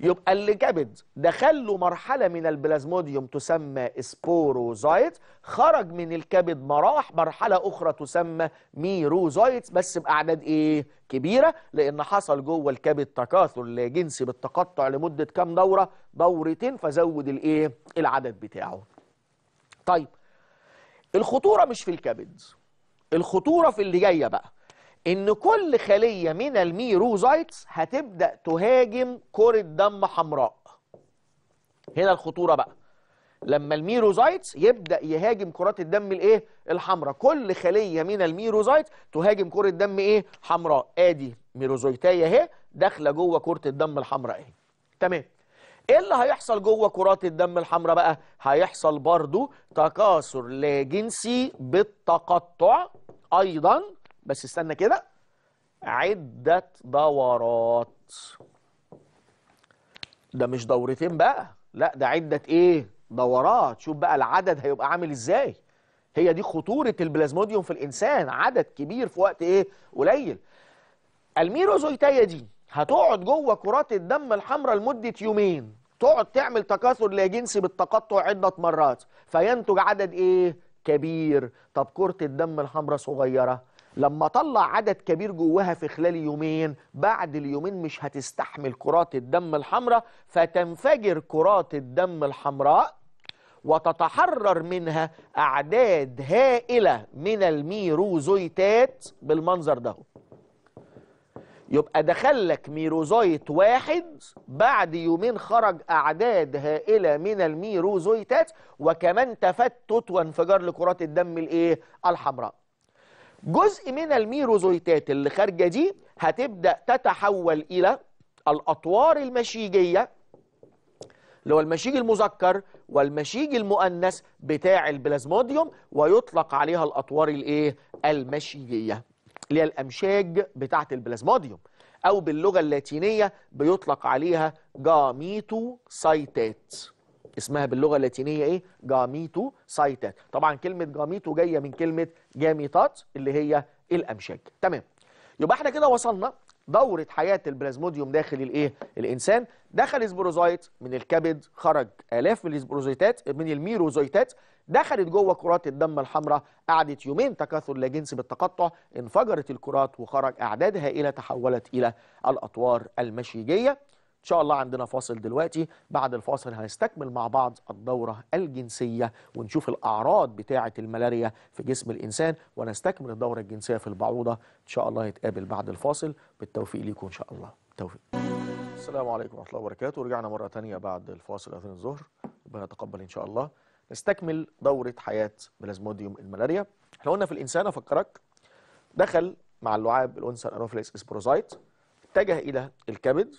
Speaker 1: يبقى اللي كبد دخل له مرحله من البلازموديوم تسمى سبوروزايت خرج من الكبد مراح مرحله اخرى تسمى ميروزايت بس باعداد ايه كبيره لان حصل جوه الكبد تكاثر جنسي بالتقطع لمده كام دوره دورتين فزود الايه العدد بتاعه طيب الخطوره مش في الكبد الخطوره في اللي جايه بقى ان كل خليه من الميروزايتس هتبدا تهاجم كره دم حمراء هنا الخطوره بقى لما الميروزايتس يبدا يهاجم كرات الدم الايه الحمراء كل خليه من الميروزايتس تهاجم كره دم ايه حمراء ادي ميروزويتايه اهي داخله جوه كره الدم الحمراء اهي تمام ايه اللي هيحصل جوه كرات الدم الحمراء بقى هيحصل برضو تكاثر لا جنسي بالتقطع ايضا بس استنى كده عدة دورات ده مش دورتين بقى لا ده عدة ايه دورات شوف بقى العدد هيبقى عامل ازاي هي دي خطورة البلازموديوم في الانسان عدد كبير في وقت ايه قليل الميروزويتايا دي هتقعد جوه كرات الدم الحمراء لمدة يومين تقعد تعمل تكاثر لا جنسي بالتقطع عدة مرات فينتج عدد ايه كبير طب كرة الدم الحمراء صغيرة لما طلع عدد كبير جواها في خلال يومين بعد اليومين مش هتستحمل كرات الدم الحمراء فتنفجر كرات الدم الحمراء وتتحرر منها اعداد هائله من الميروزويتات بالمنظر ده يبقى دخلك ميروزويت واحد بعد يومين خرج اعداد هائله من الميروزويتات وكمان تفتت وانفجار لكرات الدم الايه الحمراء جزء من الميروزويتات اللي خارجه دي هتبدا تتحول الى الاطوار المشيجيه اللي هو المشيج المذكر والمشيج المؤنث بتاع البلازموديوم ويطلق عليها الاطوار الايه المشيجيه اللي هي الامشاج بتاعت البلازموديوم او باللغه اللاتينيه بيطلق عليها جاميتوسايتات اسمها باللغه اللاتينيه ايه جاميتو سايتات طبعا كلمه جاميتو جايه من كلمه جاميتات اللي هي الامشاج تمام يبقى احنا كده وصلنا دوره حياه البلازموديوم داخل الايه الانسان دخل سبروزايت من الكبد خرج الاف من السبروزيتات من الميروزويتات دخلت جوه كرات الدم الحمراء قعدت يومين تكاثر لا جنس بالتقطع انفجرت الكرات وخرج اعداد هائله تحولت الى الاطوار المشيجيه إن شاء الله عندنا فاصل دلوقتي بعد الفاصل هنستكمل مع بعض الدورة الجنسية ونشوف الأعراض بتاعة الملاريا في جسم الإنسان ونستكمل الدورة الجنسية في البعوضة إن شاء الله يتقابل بعد الفاصل بالتوفيق ليكم إن شاء الله توفيق السلام عليكم ورحمة الله وبركاته رجعنا مرة تانية بعد الفاصل أذان الظهر ربنا يتقبل إن شاء الله نستكمل دورة حياة بلازموديوم الملاريا احنا قلنا في الإنسان أفكرك دخل مع اللعاب الأنثى الأنوفيليس اسبروزايت اتجه إلى الكبد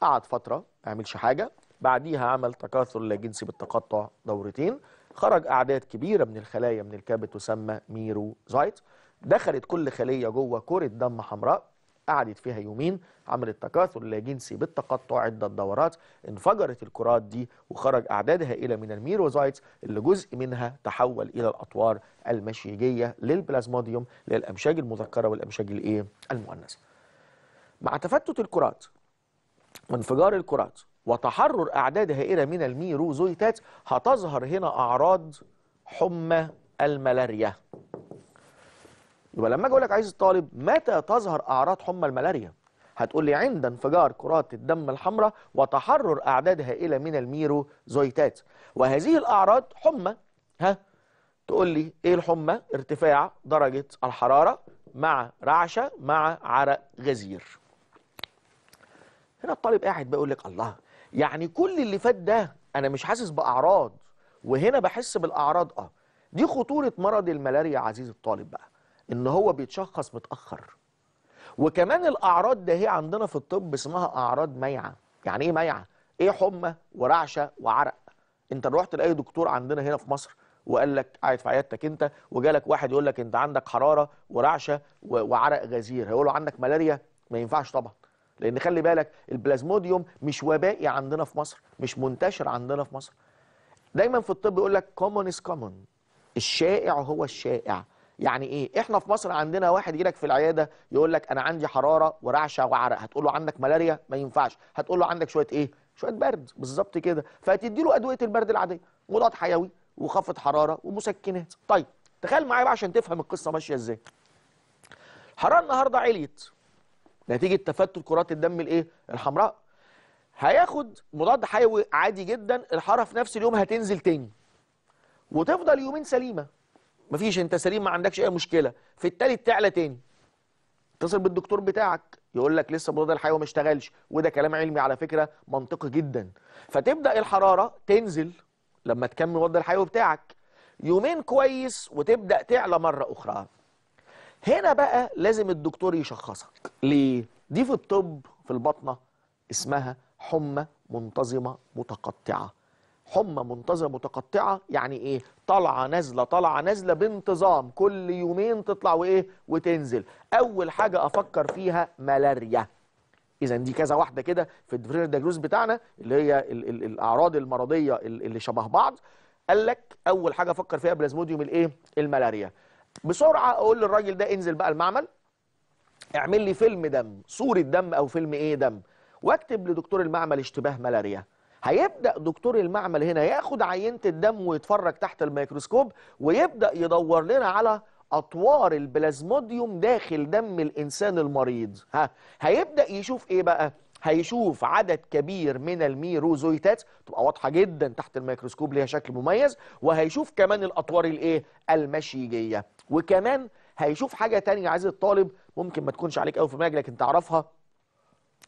Speaker 1: قعد فتره ما عملش حاجه بعديها عمل تكاثر لاجنسي بالتقطع دورتين خرج اعداد كبيره من الخلايا من الكبد تسمى ميروزايت دخلت كل خليه جوه كره دم حمراء قعدت فيها يومين عملت تكاثر لاجنسي بالتقطع عده دورات انفجرت الكرات دي وخرج اعداد هائله من الميروزايت اللي جزء منها تحول الى الاطوار المشيجيه للبلازموديوم للامشاج المذكره والامشاج الايه المؤنثه مع تفتت الكرات وانفجار الكرات وتحرر أعداد هائلة من الميروزويتات هتظهر هنا أعراض حمى الملاريا يبقى لما اجي اقول لك عايز الطالب متى تظهر اعراض حمى الملاريا هتقول لي عند انفجار كرات الدم الحمراء وتحرر اعداد هائله من الميروزويتات وهذه الاعراض حمى ها تقول لي ايه الحمى ارتفاع درجه الحراره مع رعشه مع عرق غزير هنا الطالب قاعد بيقول لك الله يعني كل اللي فات ده انا مش حاسس باعراض وهنا بحس بالاعراض اه دي خطوره مرض الملاريا يا عزيزي الطالب بقى ان هو بيتشخص متاخر وكمان الاعراض ده هي عندنا في الطب اسمها اعراض ميعه يعني ايه ميعه ايه حمى ورعشه وعرق انت رحت لاي دكتور عندنا هنا في مصر وقال لك قاعد في عيادتك انت وجالك واحد يقول لك انت عندك حراره ورعشه وعرق غزير هيقول له عندك ملاريا ما ينفعش طبعا لان خلي بالك البلازموديوم مش وبائي عندنا في مصر مش منتشر عندنا في مصر دايما في الطب يقول لك كومون از كومون الشائع هو الشائع يعني ايه احنا في مصر عندنا واحد يجي لك في العياده يقول لك انا عندي حراره ورعشه وعرق هتقول له عندك ملاريا ما ينفعش هتقول له عندك شويه ايه شويه برد بالظبط كده فهتدي له ادويه البرد العاديه مضاد حيوي وخفض حراره ومسكنات طيب تخيل معايا بقى عشان تفهم القصه ماشيه ازاي حراره النهارده عليت نتيجه تفتت كرات الدم الايه الحمراء هياخد مضاد حيوي عادي جدا الحراره في نفس اليوم هتنزل تاني وتفضل يومين سليمه مفيش انت سليم ما عندكش اي مشكله في التالت تعلى تاني اتصل بالدكتور بتاعك يقول لك لسه مضاد الحيوي ما اشتغلش وده كلام علمي على فكره منطقي جدا فتبدا الحراره تنزل لما تكمل مضاد الحيوي بتاعك يومين كويس وتبدا تعلى مره اخرى هنا بقى لازم الدكتور يشخصك ليه دي في الطب في البطنه اسمها حمى منتظمه متقطعه حمى منتظمه متقطعه يعني ايه طالعه نازله طالعه نازله بانتظام كل يومين تطلع وايه وتنزل اول حاجه افكر فيها ملاريا اذا دي كذا واحده كده في الدفرير داجلوس بتاعنا اللي هي الـ الـ الاعراض المرضيه اللي شبه بعض قال لك اول حاجه افكر فيها بلازموديوم الايه الملاريا بسرعه اقول للراجل ده انزل بقى المعمل اعمل لي فيلم دم صوره دم او فيلم ايه دم واكتب لدكتور المعمل اشتباه ملاريا هيبدا دكتور المعمل هنا ياخد عينه الدم ويتفرج تحت الميكروسكوب ويبدا يدور لنا على اطوار البلازموديوم داخل دم الانسان المريض ها هيبدا يشوف ايه بقى هيشوف عدد كبير من الميروزويتات تبقى واضحه جدا تحت الميكروسكوب ليها شكل مميز وهيشوف كمان الاطوار الايه المشيجيه وكمان هيشوف حاجه تانية عايز الطالب ممكن ما تكونش عليك قوي في دماغك لكن تعرفها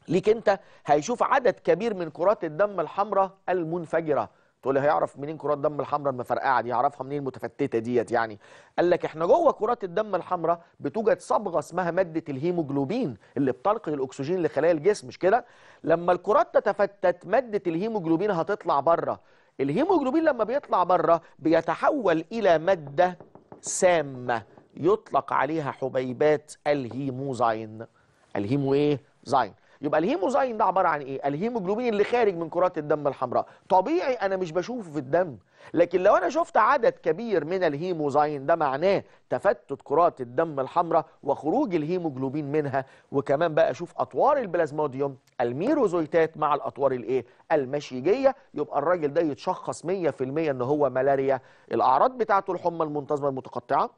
Speaker 1: ليك انت هيشوف عدد كبير من كرات الدم الحمراء المنفجره تقول لي هيعرف منين كرات الدم الحمراء المفرقعه دي يعرفها منين المتفتته ديت يعني قال لك احنا جوه كرات الدم الحمراء بتوجد صبغه اسمها ماده الهيموجلوبين اللي بتلقي الاكسجين لخلايا الجسم مش كده لما الكرات تتفتت ماده الهيموجلوبين هتطلع بره الهيموجلوبين لما بيطلع بره بيتحول الى ماده سامه يطلق عليها حبيبات الهيموزاين الهيمو ايه زاين يبقى الهيموزاين ده عباره عن ايه الهيموجلوبين اللي خارج من كرات الدم الحمراء طبيعي انا مش بشوفه في الدم لكن لو انا شفت عدد كبير من الهيموزاين ده معناه تفتت كرات الدم الحمراء وخروج الهيموجلوبين منها وكمان بقى اشوف اطوار البلازموديوم الميروزويتات مع الاطوار الايه المشيجيه يبقى الراجل ده يتشخص 100% ان هو ملاريا الاعراض بتاعته الحمى المنتظمه المتقطعه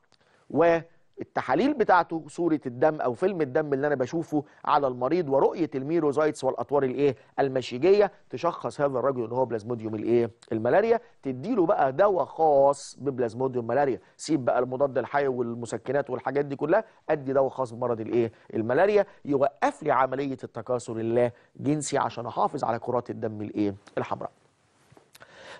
Speaker 1: و التحاليل بتاعته صوره الدم او فيلم الدم اللي انا بشوفه على المريض ورؤيه الميروزايتس والاطوار الايه المشيجيه تشخص هذا الرجل ان هو بلازموديوم الايه الملاريا تديله بقى دواء خاص ببلازموديوم ملاريا سيب بقى المضاد الحيوي والمسكنات والحاجات دي كلها ادي دواء خاص بمرض الايه الملاريا يوقف لي عمليه التكاثر اللا جنسي عشان احافظ على كرات الدم الايه الحمراء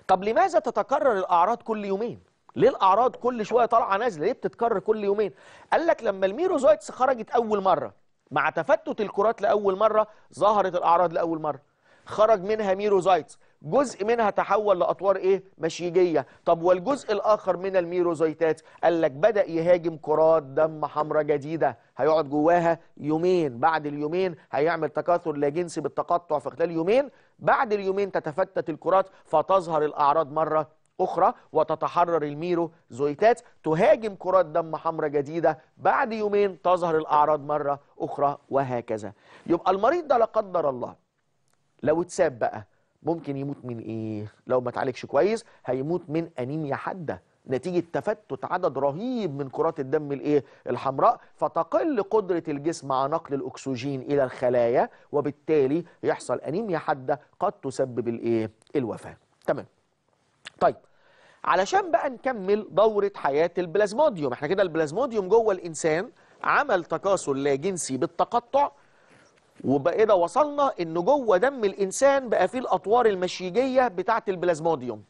Speaker 1: طب لماذا تتكرر الاعراض كل يومين ليه الاعراض كل شويه طالعه نازله ليه بتتكرر كل يومين قال لك لما الميروزايتس خرجت اول مره مع تفتت الكرات لاول مره ظهرت الاعراض لاول مره خرج منها ميروزايتس جزء منها تحول لاطوار ايه مشيجيه طب والجزء الاخر من الميروزايتات قال لك بدا يهاجم كرات دم حمراء جديده هيقعد جواها يومين بعد اليومين هيعمل تكاثر لا جنسي بالتقطع في خلال يومين بعد اليومين تتفتت الكرات فتظهر الاعراض مره أخرى وتتحرر الميرو زويتات تهاجم كرات دم حمراء جديدة بعد يومين تظهر الأعراض مرة أخرى وهكذا يبقى المريض ده لا قدر الله لو اتساب بقى ممكن يموت من إيه؟ لو ما اتعالجش كويس هيموت من أنيميا حادة نتيجة تفتت عدد رهيب من كرات الدم الايه الحمراء فتقل قدرة الجسم على نقل الأكسجين إلى الخلايا وبالتالي يحصل أنيميا حادة قد تسبب الايه الوفاة تمام طيب علشان بقى نكمل دورة حياة البلازموديوم احنا كده البلازموديوم جوه الإنسان عمل تكاسل لا جنسي بالتقطع وبقى كده وصلنا ان جوه دم الانسان بقى فيه الاطوار المشيجيه بتاعه البلازموديوم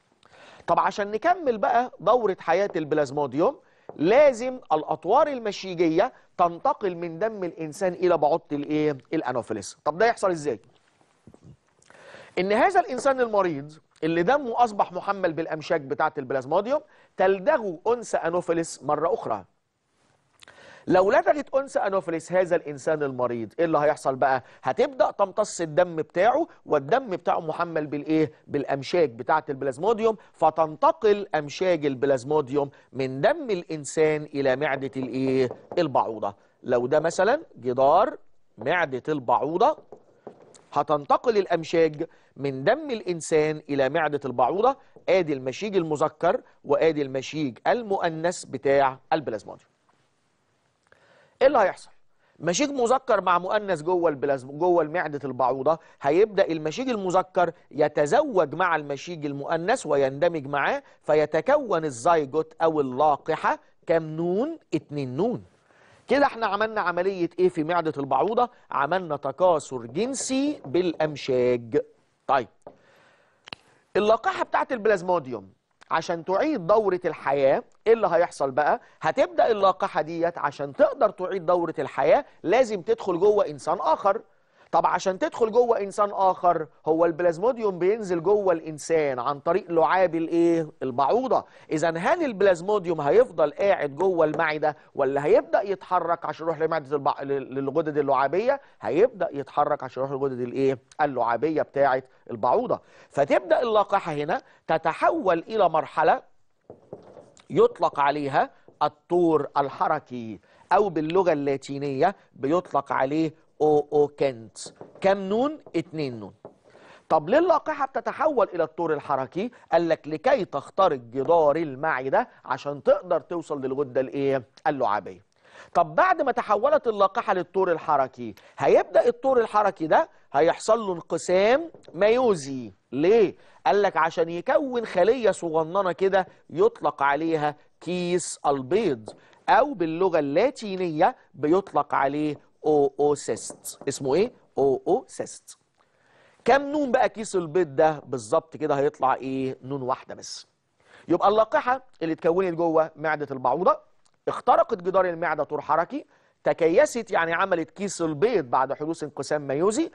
Speaker 1: طب عشان نكمل بقى دوره حياه البلازموديوم لازم الاطوار المشيجيه تنتقل من دم الانسان الى بعض الايه الانوفيلس طب ده يحصل ازاي ان هذا الانسان المريض اللي دمه أصبح محمل بالأمشاك بتاعة البلازموديوم تلدغ أنثى أنوفيلس مرة أخرى لو لدغت أنثى أنوفيلس هذا الإنسان المريض إيه اللي هيحصل بقى هتبدأ تمتص الدم بتاعه والدم بتاعه محمل بالإيه بالأمشاج بتاعة البلازموديوم فتنتقل أمشاج البلازموديوم من دم الإنسان إلى معدة الإيه البعوضة لو ده مثلا جدار معدة البعوضة هتنتقل الأمشاج من دم الإنسان إلى معدة البعوضة آدي المشيج المذكر وآدي المشيج المؤنث بتاع البلازموديوم إيه اللي هيحصل؟ مشيج مذكر مع مؤنث جوه البلازم جوه معده البعوضة هيبدأ المشيج المذكر يتزوج مع المشيج المؤنث ويندمج معاه فيتكون الزيجوت أو اللاقحة كم نون؟ اتنين نون كده احنا عملنا عملية ايه في معدة البعوضة عملنا تكاثر جنسي بالامشاج طيب اللقاحة بتاعت البلازموديوم عشان تعيد دورة الحياة ايه اللي هيحصل بقى هتبدأ اللقاحة ديت عشان تقدر تعيد دورة الحياة لازم تدخل جوه انسان اخر طب عشان تدخل جوه انسان اخر هو البلازموديوم بينزل جوه الانسان عن طريق لعاب الايه البعوضه اذا هل البلازموديوم هيفضل قاعد جوه المعده ولا هيبدا يتحرك عشان يروح لمعده البع... للغدد اللعابيه هيبدا يتحرك عشان يروح للغدد الايه اللعابيه بتاعه البعوضه فتبدا اللقاحه هنا تتحول الى مرحله يطلق عليها الطور الحركي او باللغه اللاتينيه بيطلق عليه او او كانت كم نون اتنين نون طب ليه اللقاحة بتتحول إلى الطور الحركي؟ قال لك لكي تخترق جدار المعدة عشان تقدر توصل للغدة الإيه؟ اللعابية. طب بعد ما تحولت اللقاحة للطور الحركي، هيبدأ الطور الحركي ده هيحصل له انقسام ميوزي، ليه؟ قال لك عشان يكون خلية صغننة كده يطلق عليها كيس البيض، أو باللغة اللاتينية بيطلق عليه او او سيست اسمه ايه او او سيست كم نون بقى كيس البيض ده بالظبط كده هيطلع ايه نون واحده بس يبقى اللاقحه اللي اتكونت جوه معده البعوضه اخترقت جدار المعده طور حركي تكيست يعني عملت كيس البيض بعد حدوث انقسام ميوزي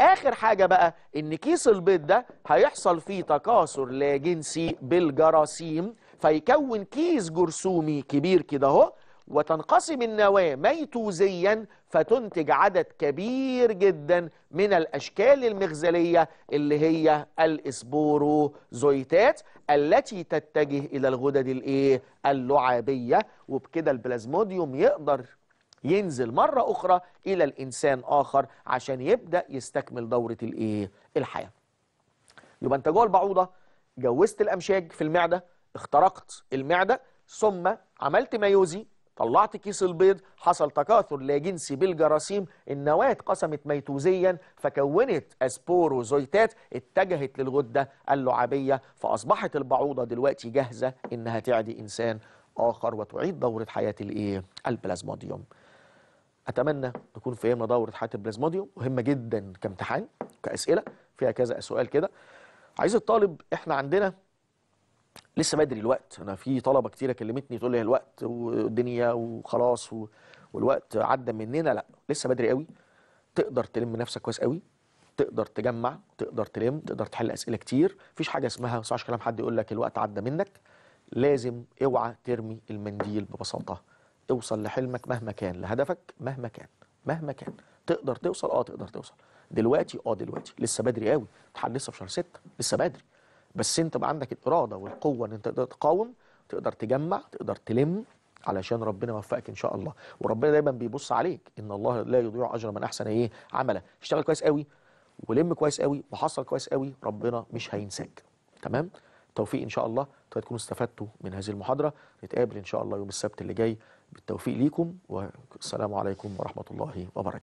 Speaker 1: اخر حاجه بقى ان كيس البيض ده هيحصل فيه تكاثر لا جنسي بالجراثيم فيكون كيس جرثومي كبير كده اهو وتنقسم النواة ميتوزيا فتنتج عدد كبير جدا من الأشكال المغزلية اللي هي الإسبوروزويتات التي تتجه إلى الغدد الإيه؟ اللعابية وبكده البلازموديوم يقدر ينزل مرة أخرى إلى الإنسان آخر عشان يبدأ يستكمل دورة الإيه؟ الحياة يبقى أنت جوه البعوضة جوزت الأمشاج في المعدة اخترقت المعدة ثم عملت مايوزي طلعت كيس البيض حصل تكاثر لا جنسي بالجراثيم النواة اتقسمت ميتوزيا فكونت اسبوروزويتات اتجهت للغدة اللعابية فأصبحت البعوضة دلوقتي جاهزة إنها تعدي إنسان آخر وتعيد دورة حياة الإيه؟ البلازموديوم أتمنى تكون فهمنا دورة حياة البلازموديوم مهمة جدا كامتحان كأسئلة فيها كذا سؤال كده عايز الطالب إحنا عندنا لسه بدري الوقت انا في طلبه كتيره كلمتني تقول لي الوقت والدنيا وخلاص و... والوقت عدى مننا لا لسه بدري قوي تقدر تلم نفسك كويس قوي تقدر تجمع تقدر تلم تقدر تحل اسئله كتير مفيش حاجه اسمها ما اسمعش كلام حد يقول لك الوقت عدى منك لازم اوعى ترمي المنديل ببساطه اوصل لحلمك مهما كان لهدفك مهما كان مهما كان تقدر توصل اه تقدر توصل دلوقتي اه دلوقتي لسه بدري قوي الحال لسه في شهر 6 لسه بدري بس انت بقى عندك الاراده والقوه ان انت تقدر تقاوم تقدر تجمع تقدر تلم علشان ربنا يوفقك ان شاء الله وربنا دايما بيبص عليك ان الله لا يضيع اجر من احسن ايه عملا اشتغل كويس قوي ولم كويس قوي وحصل كويس قوي ربنا مش هينساك تمام توفيق ان شاء الله تكونوا استفدتوا من هذه المحاضره نتقابل ان شاء الله يوم السبت اللي جاي بالتوفيق ليكم والسلام عليكم ورحمه الله وبركاته